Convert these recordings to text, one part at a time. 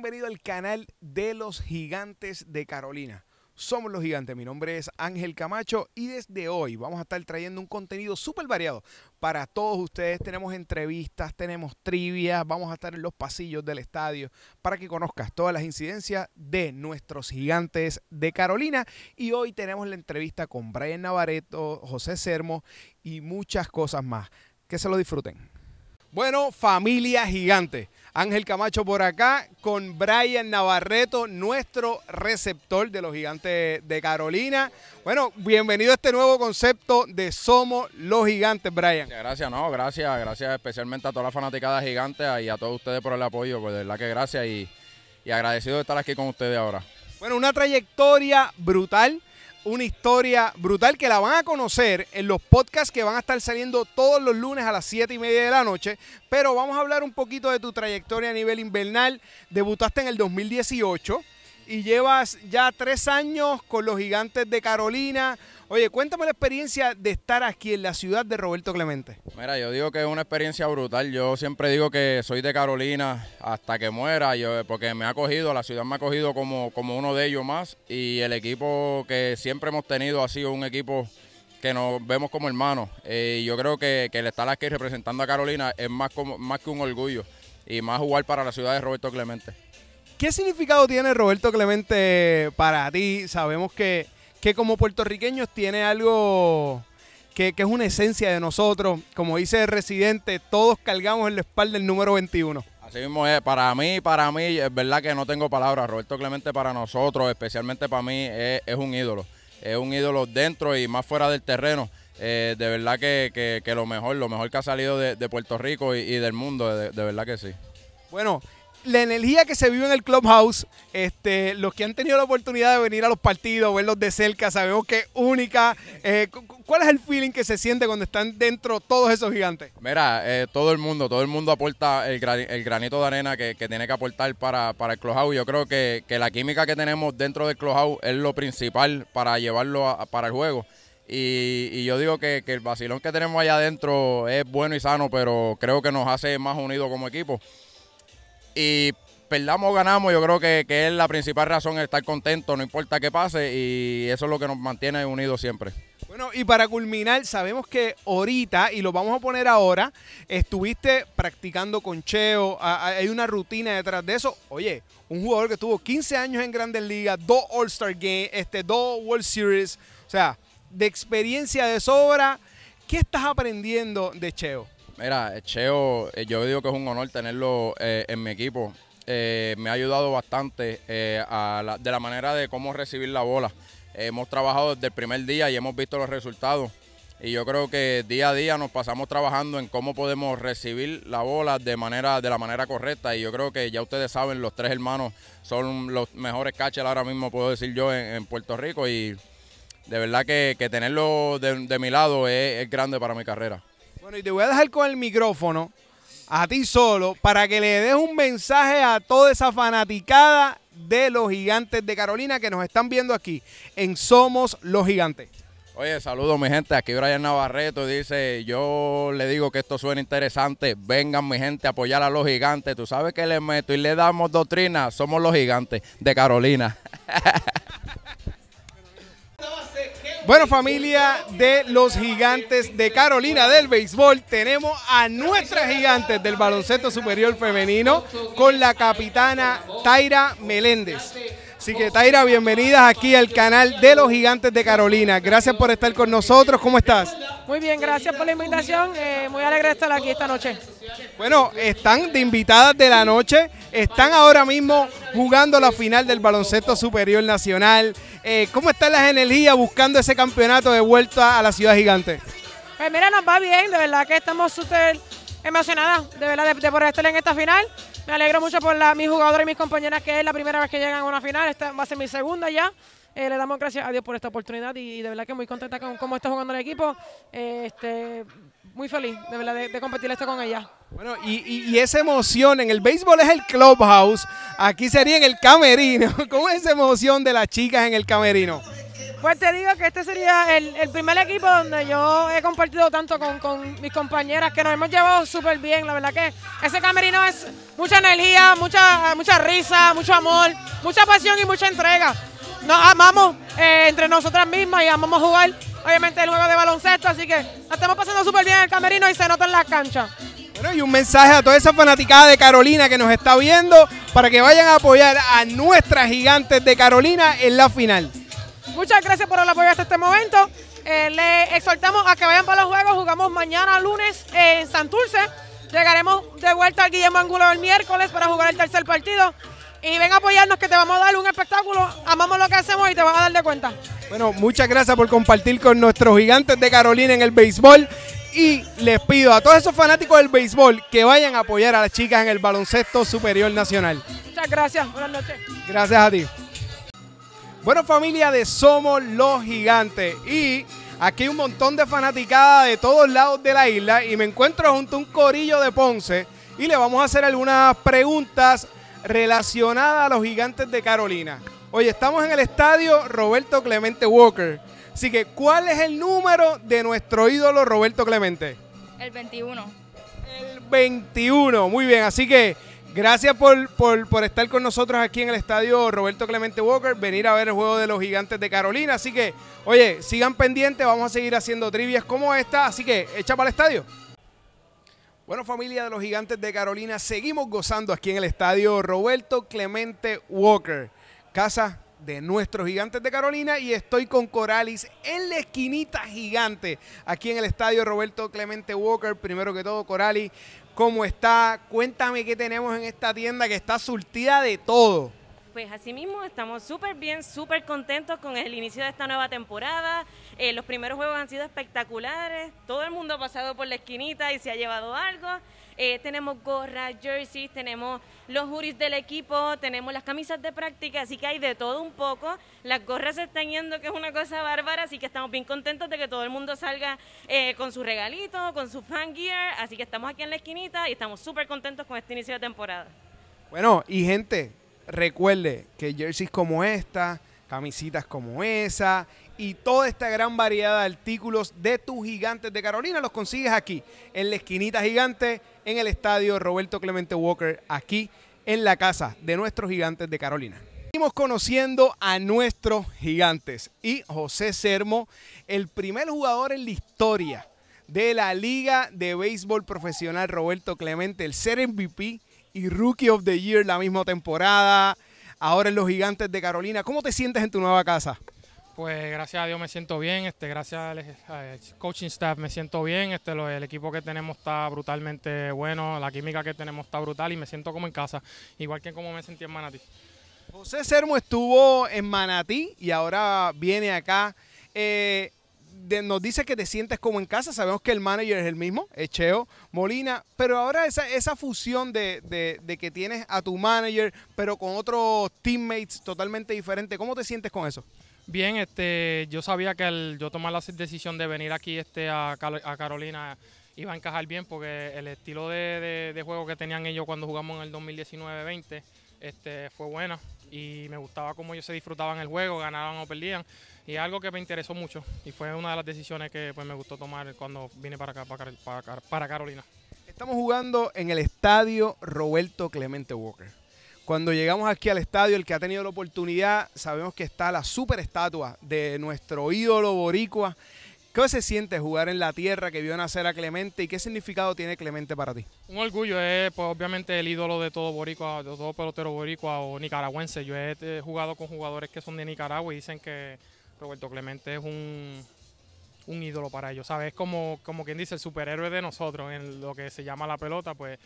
Bienvenido al canal de los gigantes de Carolina. Somos los gigantes, mi nombre es Ángel Camacho y desde hoy vamos a estar trayendo un contenido súper variado para todos ustedes. Tenemos entrevistas, tenemos trivias, vamos a estar en los pasillos del estadio para que conozcas todas las incidencias de nuestros gigantes de Carolina. Y hoy tenemos la entrevista con Brian Navareto, José Sermo y muchas cosas más. Que se lo disfruten. Bueno, familia gigante. Ángel Camacho por acá con Brian Navarreto, nuestro receptor de los gigantes de Carolina. Bueno, bienvenido a este nuevo concepto de Somos los Gigantes, Brian. Gracias, no, gracias, gracias especialmente a todas las fanaticadas gigantes y a todos ustedes por el apoyo, pues de verdad que gracias y, y agradecido de estar aquí con ustedes ahora. Bueno, una trayectoria brutal una historia brutal que la van a conocer en los podcasts que van a estar saliendo todos los lunes a las 7 y media de la noche. Pero vamos a hablar un poquito de tu trayectoria a nivel invernal. Debutaste en el 2018 y llevas ya tres años con los gigantes de Carolina. Oye, cuéntame la experiencia de estar aquí en la ciudad de Roberto Clemente. Mira, yo digo que es una experiencia brutal. Yo siempre digo que soy de Carolina hasta que muera, yo, porque me ha cogido, la ciudad me ha cogido como, como uno de ellos más. Y el equipo que siempre hemos tenido ha sido un equipo que nos vemos como hermanos. y eh, yo creo que, el estar aquí representando a Carolina es más, como, más que un orgullo y más jugar para la ciudad de Roberto Clemente. ¿Qué significado tiene Roberto Clemente para ti? Sabemos que, que como puertorriqueños tiene algo que, es una esencia de nosotros. Como dice el residente, todos cargamos en la espalda el número 21. Así mismo es, para mí, para mí, es verdad que no tengo palabras. Roberto Clemente para nosotros, especialmente para mí, es, un ídolo. Es un ídolo dentro y más fuera del terreno. Eh, de verdad que, lo mejor, lo mejor que ha salido de, Puerto Rico y, del mundo, de verdad que sí. Bueno, la energía que se vive en el clubhouse, este, los que han tenido la oportunidad de venir a los partidos, verlos de cerca, sabemos que es única. Eh, ¿Cuál es el feeling que se siente cuando están dentro todos esos gigantes? Mira, eh, todo el mundo, todo el mundo aporta el, granito de arena que, tiene que aportar para, para el clubhouse. Yo creo que, la química que tenemos dentro del clubhouse es lo principal para llevarlo para el juego. Y, yo digo que, que el vacilón que tenemos allá adentro es bueno y sano, pero creo que nos hace más unidos como equipo y perdamos o ganamos, yo creo que, es la principal razón estar contento, no importa qué pase, y eso es lo que nos mantiene unidos siempre. Bueno, y para culminar, sabemos que ahorita, y lo vamos a poner ahora, estuviste practicando con Cheo, hay una rutina detrás de eso. Oye, un jugador que tuvo 15 años en Grandes Ligas, dos All-Star Games, este, dos World Series, o sea, de experiencia de sobra, ¿qué estás aprendiendo de Cheo? Mira, eh, Cheo, eh, yo digo que es un honor tenerlo eh, en mi equipo. me ha ayudado bastante de la manera de cómo recibir la bola. Hemos trabajado desde el primer día y hemos visto los resultados. Y yo creo que día a día nos pasamos trabajando en cómo podemos recibir la bola de manera de la manera correcta. Y yo creo que ya ustedes saben, los tres hermanos son los mejores catchers ahora mismo, puedo decir yo, en, Puerto Rico. Y de verdad que, tenerlo de, mi lado es grande para mi carrera. Bueno, y te voy a dejar con el micrófono a ti solo para que le des un mensaje a toda esa fanaticada de los gigantes de Carolina que nos están viendo aquí en Somos los Gigantes. Oye, saludo mi gente, aquí Brian Navarreto dice, yo le digo que esto suena interesante, vengan mi gente a apoyar a los gigantes, tú sabes que le meto y le damos doctrina, somos los gigantes de Carolina. Bueno, familia de los gigantes de Carolina del béisbol, tenemos a nuestras gigantes del baloncesto superior femenino con la capitana Taira Meléndez. Así que Taira, bienvenidas aquí al canal de los gigantes de Carolina. Gracias por estar con nosotros. ¿Cómo estás? Muy bien, gracias por la invitación. Eh, muy alegre de estar aquí esta noche. Bueno, están de invitadas de la noche. Están ahora mismo jugando la final del baloncesto superior nacional. Eh, ¿Cómo están las energías buscando ese campeonato de vuelta a la ciudad gigante? Pues mira, nos va bien, de verdad que estamos súper emocionadas, de verdad, de, poder estar en esta final. Me alegro mucho por mis jugadores y mis compañeras, que es la primera vez que llegan a una final, esta va a ser mi segunda ya. Eh, le damos gracias a Dios por esta oportunidad y, de verdad que muy contenta con cómo está jugando el equipo. Eh, este, muy feliz, de verdad, de competir esto con ella. Bueno, y, y, esa emoción, en el béisbol es el clubhouse, aquí sería en el camerino. ¿Cómo es esa emoción de las chicas en el camerino? Pues te digo que este sería el, primer equipo donde yo he compartido tanto con, mis compañeras, que nos hemos llevado súper bien. La verdad que ese camerino es mucha energía, mucha, mucha risa, mucho amor, mucha pasión y mucha entrega. Nos amamos eh, entre nosotras mismas y amamos jugar, obviamente, el juego de baloncesto, así que estamos pasando súper bien en el camerino y se nota en la cancha. Bueno, y un mensaje a toda esa fanaticada de Carolina que nos está viendo para que vayan a apoyar a nuestras gigantes de Carolina en la final. Muchas gracias por el apoyo hasta este momento. Eh, les exhortamos a que vayan para los juegos. Jugamos mañana lunes en Santurce. Llegaremos de vuelta al Guillermo Angulo el miércoles para jugar el tercer partido. Y ven a apoyarnos que te vamos a dar un espectáculo. Amamos lo que hacemos y te vas a dar de cuenta. Bueno, muchas gracias por compartir con nuestros gigantes de Carolina en el béisbol y les pido a todos esos fanáticos del béisbol que vayan a apoyar a las chicas en el baloncesto superior nacional. Muchas gracias, buenas noches. Gracias a ti. Bueno, familia de Somos los Gigantes. Y aquí hay un montón de fanaticada de todos lados de la isla. Y me encuentro junto a un corillo de Ponce. Y le vamos a hacer algunas preguntas relacionadas a los gigantes de Carolina. Oye, estamos en el estadio Roberto Clemente Walker. Así que, ¿cuál es el número de nuestro ídolo Roberto Clemente? El 21. El 21, muy bien. Así que, gracias por, estar con nosotros aquí en el estadio Roberto Clemente Walker, venir a ver el juego de los gigantes de Carolina. Así que, oye, sigan pendientes, vamos a seguir haciendo trivias como esta. Así que, echa para el estadio. Bueno, familia de los gigantes de Carolina, seguimos gozando aquí en el estadio Roberto Clemente Walker casa de nuestros gigantes de Carolina y estoy con Coralis en la esquinita gigante aquí en el estadio Roberto Clemente Walker. Primero que todo, Coralis, ¿cómo está? Cuéntame qué tenemos en esta tienda que está surtida de todo pues así mismo, estamos súper bien, súper contentos con el inicio de esta nueva temporada. Eh, los primeros juegos han sido espectaculares, todo el mundo ha pasado por la esquinita y se ha llevado algo. Eh, tenemos gorras, jerseys, tenemos los juris del equipo, tenemos las camisas de práctica, así que hay de todo un poco. Las gorras se están yendo, que es una cosa bárbara, así que estamos bien contentos de que todo el mundo salga eh, con su regalito, con su fan gear, así que estamos aquí en la esquinita y estamos súper contentos con este inicio de temporada. Bueno, y gente, Recuerde que jerseys como esta, camisitas como esa y toda esta gran variedad de artículos de tus gigantes de Carolina los consigues aquí, en la esquinita gigante, en el estadio Roberto Clemente Walker, aquí en la casa de nuestros gigantes de Carolina. Seguimos conociendo a nuestros gigantes y José Sermo, el primer jugador en la historia de la Liga de Béisbol Profesional Roberto Clemente, el ser MVP y Rookie of the Year la misma temporada, ahora en los Gigantes de Carolina. ¿Cómo te sientes en tu nueva casa? Pues gracias a Dios me siento bien, este, gracias al, coaching staff me siento bien, este, el equipo que tenemos está brutalmente bueno, la química que tenemos está brutal y me siento como en casa, igual que como me sentí en Manatí. José Sermo estuvo en Manatí y ahora viene acá. Eh, nos dice que te sientes como en casa. Sabemos que el manager es el mismo, Echeo Molina. Pero ahora esa, esa fusión de, que tienes a tu manager, pero con otros teammates totalmente diferentes, ¿cómo te sientes con eso? Bien, este, yo sabía que yo tomar la decisión de venir aquí este, a, Carolina iba a encajar bien porque el estilo de, juego que tenían ellos cuando jugamos en el 2019-20 este, fue bueno, y me gustaba cómo ellos se disfrutaban el juego, ganaban o perdían. Y algo que me interesó mucho y fue una de las decisiones que pues, me gustó tomar cuando vine para acá, para, para, para Carolina. Estamos jugando en el estadio Roberto Clemente Walker. Cuando llegamos aquí al estadio, el que ha tenido la oportunidad, sabemos que está la superestatua de nuestro ídolo boricua. ¿Qué se siente jugar en la tierra que vio nacer a Clemente y qué significado tiene Clemente para ti? Un orgullo, eh, es pues, obviamente el ídolo de todo boricua, de todo pelotero boricua o nicaragüense. Yo he jugado con jugadores que son de Nicaragua y dicen que Roberto Clemente es un, ídolo para ellos, ¿sabes? Es como, como quien dice, el superhéroe de nosotros en lo que se llama la pelota, pues,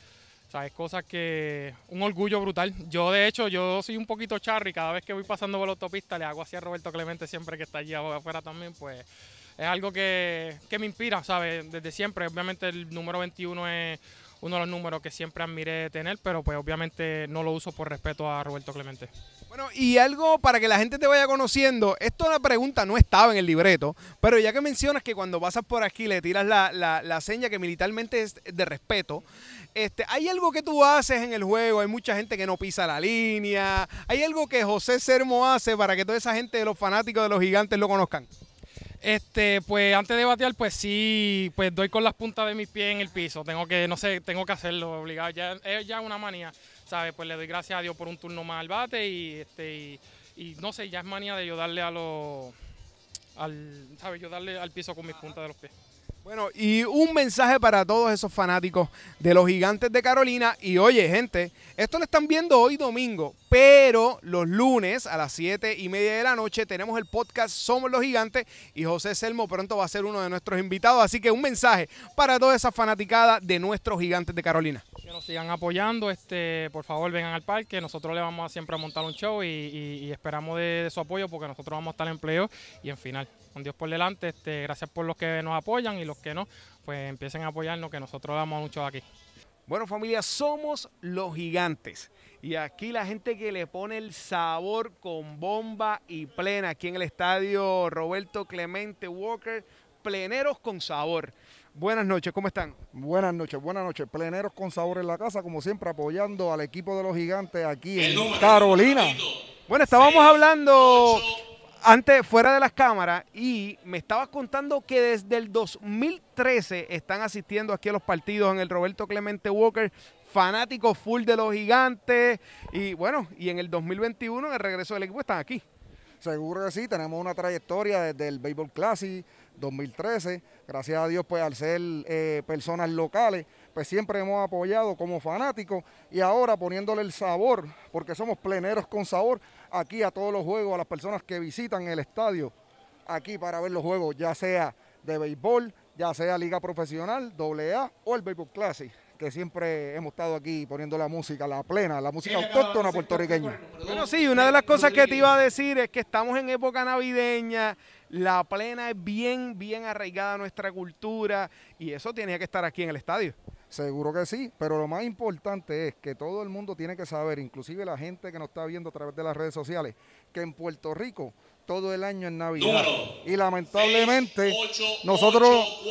¿sabes? Cosas que... Un orgullo brutal. Yo, de hecho, yo soy un poquito charri, cada vez que voy pasando por la autopista le hago así a Roberto Clemente siempre que está allí afuera también, pues es algo que, me inspira, ¿sabes? Desde siempre. Obviamente el número 21 es uno de los números que siempre admiré tener, pero pues obviamente no lo uso por respeto a Roberto Clemente. Bueno, y algo para que la gente te vaya conociendo, esto la pregunta no estaba en el libreto, pero ya que mencionas que cuando pasas por aquí le tiras la, la seña que militarmente es de respeto, este, ¿hay algo que tú haces en el juego? Hay mucha gente que no pisa la línea, ¿hay algo que José Sermo hace para que toda esa gente de los fanáticos de los gigantes lo conozcan? Este, pues antes de batear, pues sí, pues doy con las puntas de mis pies en el piso. Tengo que, no sé, tengo que hacerlo obligado. Ya, es ya una manía, ¿sabes? Pues le doy gracias a Dios por un turno más al bate y, este, y, no sé, ya es manía de yo darle a los, al, ¿sabes? Yo darle al piso con mis puntas de los pies. Bueno, y un mensaje para todos esos fanáticos de los gigantes de Carolina. Y oye, gente, esto lo están viendo hoy domingo, pero los lunes a las 7 y media de la noche tenemos el podcast Somos los Gigantes y José Selmo pronto va a ser uno de nuestros invitados. Así que un mensaje para toda esa fanaticada de nuestros gigantes de Carolina. Que nos sigan apoyando, este, por favor vengan al parque, nosotros le vamos a siempre a montar un show y, esperamos de, su apoyo porque nosotros vamos a estar en empleo y en final. Con Dios por delante, este, gracias por los que nos apoyan y los que no, pues empiecen a apoyarnos que nosotros damos mucho aquí. Bueno familia, somos los gigantes. Y aquí la gente que le pone el sabor con bomba y plena, aquí en el estadio Roberto Clemente Walker, pleneros con sabor. Buenas noches, ¿cómo están? Buenas noches, buenas noches. Pleneros con sabor en la casa, como siempre, apoyando al equipo de los gigantes aquí en Carolina. Bueno, estábamos hablando antes fuera de las cámaras y me estabas contando que desde el 2013 están asistiendo aquí a los partidos en el Roberto Clemente Walker, fanático full de los gigantes y bueno, y en el 2021 en el regreso del equipo están aquí. Seguro que sí, tenemos una trayectoria desde el Béisbol Classic 2013, gracias a Dios pues al ser eh, personas locales pues siempre hemos apoyado como fanáticos y ahora poniéndole el sabor, porque somos pleneros con sabor, aquí a todos los juegos, a las personas que visitan el estadio, aquí para ver los juegos, ya sea de béisbol, ya sea Liga Profesional, AA o el Béisbol Classic que siempre hemos estado aquí poniendo la música, la plena, la música autóctona puertorriqueña. Bueno, sí, una de las cosas que te iba a decir es que estamos en época navideña, la plena es bien, bien arraigada nuestra cultura y eso tenía que estar aquí en el estadio. Seguro que sí, pero lo más importante es que todo el mundo tiene que saber, inclusive la gente que nos está viendo a través de las redes sociales, que en Puerto Rico todo el año es Navidad. y lamentablemente nosotros,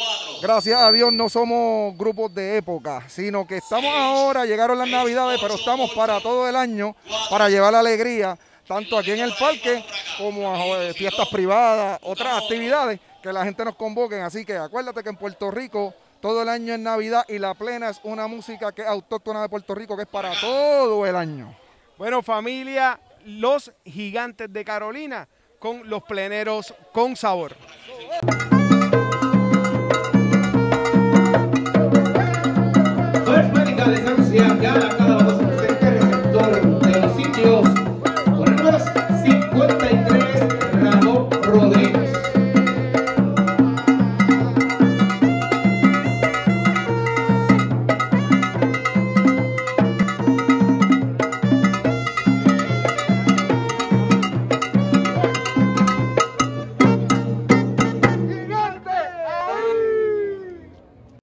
gracias a Dios, no somos grupos de época, sino que estamos ahora, llegaron las Navidades, pero estamos para todo el año, para llevar la alegría, tanto aquí en el parque como a fiestas privadas, otras actividades que la gente nos convoquen. Así que acuérdate que en Puerto Rico todo el año es Navidad y la plena es una música que autóctona de Puerto Rico, que es para todo el año. Bueno, familia, los gigantes de Carolina con los pleneros con sabor.